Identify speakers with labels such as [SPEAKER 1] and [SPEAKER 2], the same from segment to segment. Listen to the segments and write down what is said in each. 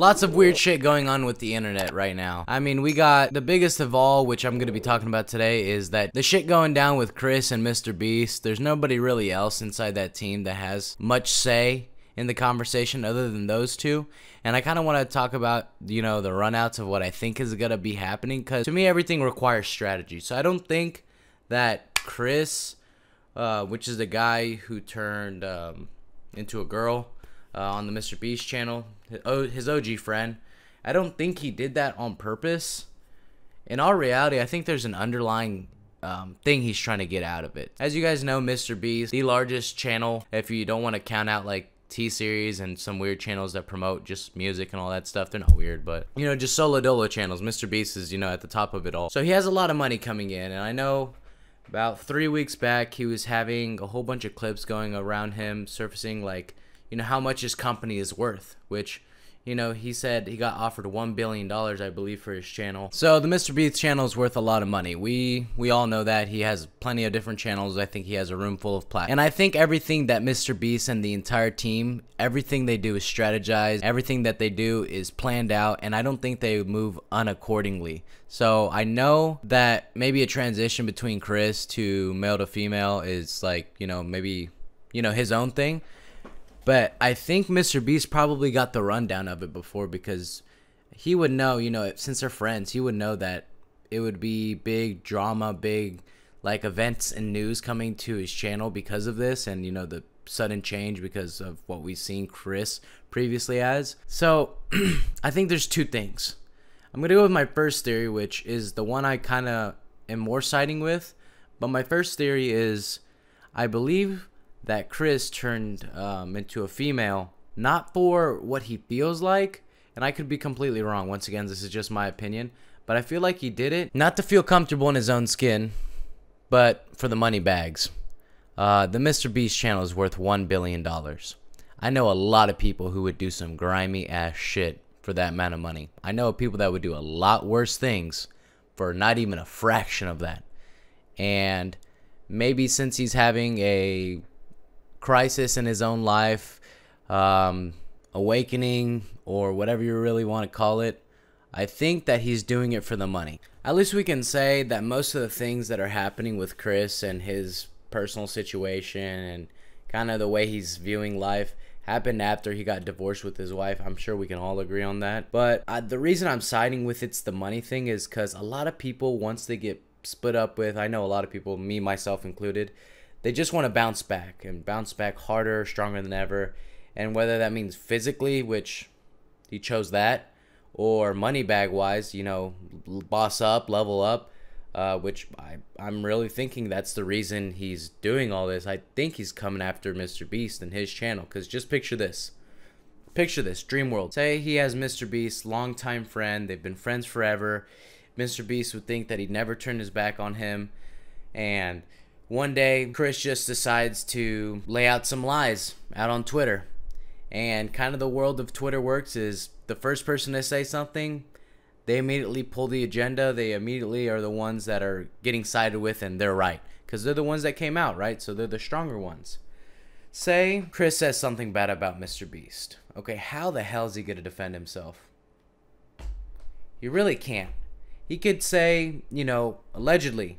[SPEAKER 1] Lots of weird shit going on with the internet right now. I mean, we got the biggest of all, which I'm gonna be talking about today, is that the shit going down with Chris and Mr. Beast, there's nobody really else inside that team that has much say in the conversation other than those two. And I kind of want to talk about, you know, the runouts of what I think is going to be happening because to me, everything requires strategy. So I don't think that Chris, uh, which is the guy who turned um, into a girl, uh, on the Mr. Beast channel, his OG friend. I don't think he did that on purpose. In all reality, I think there's an underlying um, thing he's trying to get out of it. As you guys know, Mr. Beast, the largest channel, if you don't want to count out like T series and some weird channels that promote just music and all that stuff. They're not weird, but you know, just solo dolo channels. Mr. Beast is, you know, at the top of it all. So he has a lot of money coming in, and I know about three weeks back he was having a whole bunch of clips going around him surfacing like you know, how much his company is worth, which you know, he said he got offered one billion dollars, I believe, for his channel. So the Mr. Beast channel is worth a lot of money. We we all know that he has plenty of different channels. I think he has a room full of plaques, and I think everything that Mr. Beast and the entire team, everything they do is strategized. Everything that they do is planned out, and I don't think they move unaccordingly. So I know that maybe a transition between Chris to male to female is like you know maybe you know his own thing but I think Mr. Beast probably got the rundown of it before because he would know, you know, since they're friends, he would know that it would be big drama, big like events and news coming to his channel because of this and you know the sudden change because of what we've seen Chris previously as. So, I think there's two things. I'm going to go with my first theory which is the one I kind of am more siding with, but my first theory is I believe that Chris turned um, into a female, not for what he feels like, and I could be completely wrong. Once again, this is just my opinion, but I feel like he did it not to feel comfortable in his own skin, but for the money bags. Uh, the Mr. Beast channel is worth $1 billion. I know a lot of people who would do some grimy ass shit for that amount of money. I know people that would do a lot worse things for not even a fraction of that. And maybe since he's having a crisis in his own life, um, awakening, or whatever you really want to call it. I think that he's doing it for the money. At least we can say that most of the things that are happening with Chris and his personal situation and kind of the way he's viewing life happened after he got divorced with his wife. I'm sure we can all agree on that. But uh, the reason I'm siding with it's the money thing is because a lot of people, once they get split up with, I know a lot of people, me, myself included, they just want to bounce back and bounce back harder, stronger than ever. And whether that means physically, which he chose that, or money bag wise, you know, boss up, level up, uh, which I, I'm really thinking that's the reason he's doing all this. I think he's coming after Mr. Beast and his channel. Because just picture this. Picture this Dream World. Say he has Mr. Beast, longtime friend. They've been friends forever. Mr. Beast would think that he'd never turn his back on him. And one day, Chris just decides to lay out some lies out on Twitter. And kind of the world of Twitter works is the first person to say something, they immediately pull the agenda. They immediately are the ones that are getting sided with, and they're right. Because they're the ones that came out, right? So they're the stronger ones. Say Chris says something bad about Mr. Beast. Okay, how the hell is he going to defend himself? You really can't. He could say, you know, allegedly,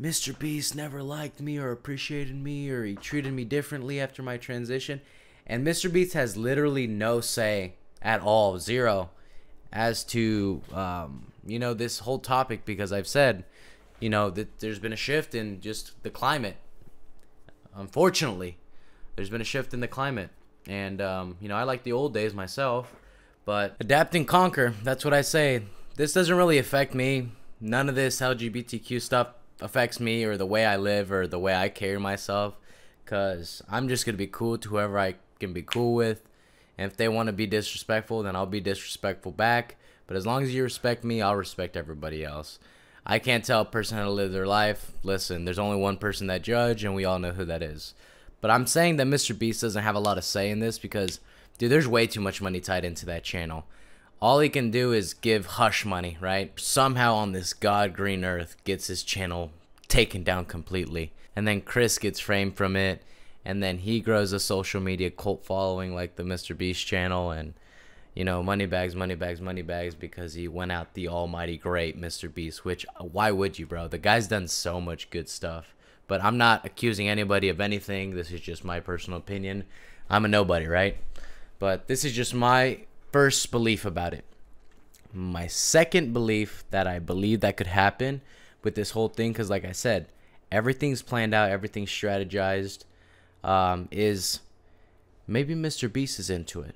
[SPEAKER 1] Mr. Beast never liked me or appreciated me or he treated me differently after my transition. And Mr. Beast has literally no say at all, zero, as to, um, you know, this whole topic because I've said, you know, that there's been a shift in just the climate. Unfortunately, there's been a shift in the climate. And, um, you know, I like the old days myself, but adapt and conquer, that's what I say. This doesn't really affect me. None of this LGBTQ stuff affects me or the way I live or the way I carry myself. Cause I'm just gonna be cool to whoever I can be cool with. And if they want to be disrespectful, then I'll be disrespectful back. But as long as you respect me, I'll respect everybody else. I can't tell a person how to live their life. Listen, there's only one person that judge, and we all know who that is. But I'm saying that Mr. Beast doesn't have a lot of say in this because, dude, there's way too much money tied into that channel all he can do is give hush money, right? Somehow on this god green earth gets his channel taken down completely. And then Chris gets framed from it and then he grows a social media cult following like the Mr Beast channel and you know, money bags, money bags, money bags because he went out the almighty great Mr Beast, which why would you, bro? The guy's done so much good stuff. But I'm not accusing anybody of anything. This is just my personal opinion. I'm a nobody, right? But this is just my first belief about it. My second belief that I believe that could happen with this whole thing, because like I said, everything's planned out, everything's strategized, um, is maybe Mr. Beast is into it.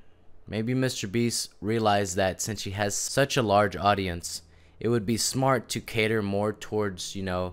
[SPEAKER 1] Maybe Mr. Beast realized that since he has such a large audience, it would be smart to cater more towards, you know,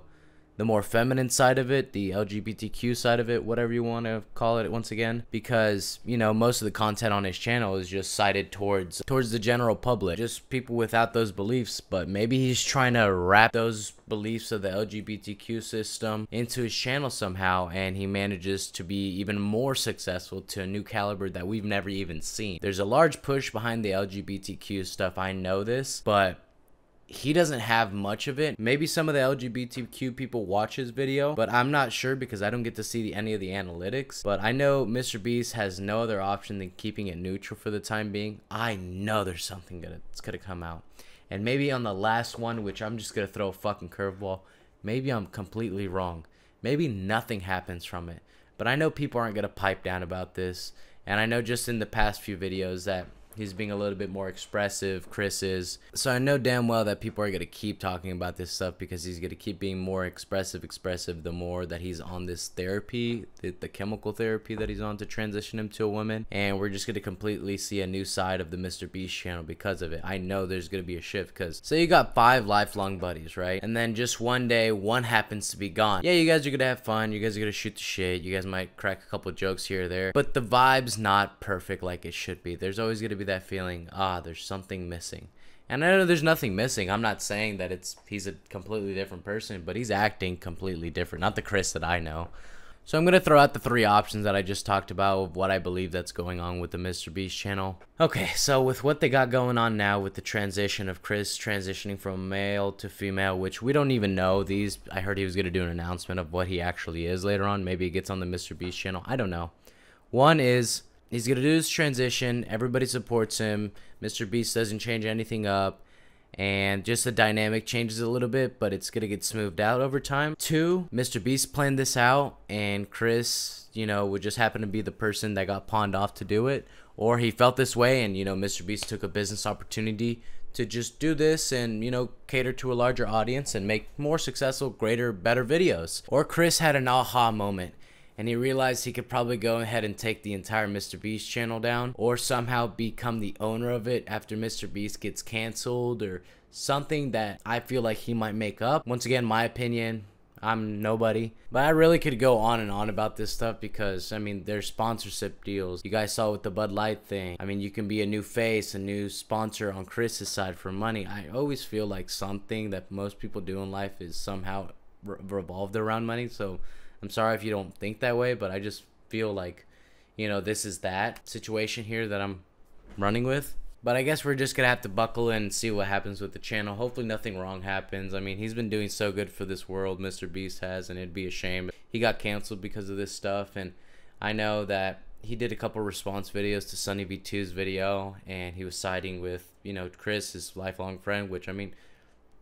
[SPEAKER 1] the more feminine side of it, the LGBTQ side of it, whatever you want to call it once again because, you know, most of the content on his channel is just cited towards towards the general public, just people without those beliefs, but maybe he's trying to wrap those beliefs of the LGBTQ system into his channel somehow and he manages to be even more successful to a new caliber that we've never even seen. There's a large push behind the LGBTQ stuff. I know this, but he doesn't have much of it. Maybe some of the LGBTQ people watch his video, but I'm not sure because I don't get to see the, any of the analytics. But I know Mr. Beast has no other option than keeping it neutral for the time being. I know there's something gonna, that's gonna come out. And maybe on the last one, which I'm just gonna throw a fucking curveball, maybe I'm completely wrong. Maybe nothing happens from it. But I know people aren't gonna pipe down about this. And I know just in the past few videos that He's being a little bit more expressive, Chris is. So I know damn well that people are going to keep talking about this stuff because he's going to keep being more expressive, expressive the more that he's on this therapy, the, the chemical therapy that he's on to transition him to a woman. And we're just going to completely see a new side of the Mr. Beast channel because of it. I know there's going to be a shift because, say, you got five lifelong buddies, right? And then just one day, one happens to be gone. Yeah, you guys are going to have fun. You guys are going to shoot the shit. You guys might crack a couple jokes here or there, but the vibe's not perfect like it should be. There's always going to be that feeling, ah, there's something missing. And I know there's nothing missing. I'm not saying that it's he's a completely different person, but he's acting completely different. Not the Chris that I know. So I'm going to throw out the three options that I just talked about of what I believe that's going on with the Mr. Beast channel. Okay, so with what they got going on now with the transition of Chris transitioning from male to female, which we don't even know these. I heard he was going to do an announcement of what he actually is later on. Maybe he gets on the Mr. Beast channel. I don't know. One is he's gonna do his transition. Everybody supports him. Mr. Beast doesn't change anything up, and just the dynamic changes a little bit, but it's gonna get smoothed out over time. Two, Mr. Beast planned this out, and Chris, you know, would just happen to be the person that got pawned off to do it, or he felt this way, and you know, Mr. Beast took a business opportunity to just do this and you know cater to a larger audience and make more successful greater better videos or chris had an aha moment and he realized he could probably go ahead and take the entire Mr. Beast channel down or somehow become the owner of it after Mr. Beast gets canceled or something that I feel like he might make up. Once again, my opinion, I'm nobody. But I really could go on and on about this stuff because, I mean, there's sponsorship deals. You guys saw with the Bud Light thing. I mean, you can be a new face, a new sponsor on Chris's side for money. I always feel like something that most people do in life is somehow re revolved around money. So I'm sorry if you don't think that way, but I just feel like, you know, this is that situation here that I'm running with. But I guess we're just gonna have to buckle in and see what happens with the channel. Hopefully nothing wrong happens. I mean, he's been doing so good for this world, Mr. Beast has, and it'd be a shame. He got canceled because of this stuff, and I know that he did a couple response videos to Sunny V2's video, and he was siding with, you know, Chris, his lifelong friend, which, I mean,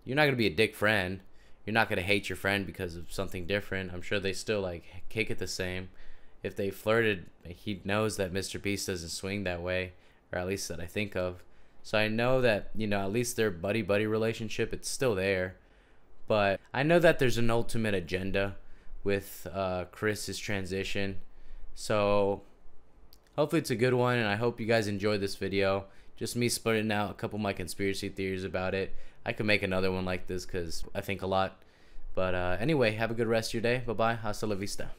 [SPEAKER 1] you're not gonna be a dick friend you're not gonna hate your friend because of something different. I'm sure they still like kick it the same. If they flirted, he knows that Mr. Beast doesn't swing that way, or at least that I think of. So I know that you know at least their buddy buddy relationship it's still there, but I know that there's an ultimate agenda with uh, Chris's transition. So hopefully it's a good one, and I hope you guys enjoyed this video just me splitting out a couple of my conspiracy theories about it. I could make another one like this because I think a lot. But uh, anyway, have a good rest of your day. Bye bye. Hasta la vista.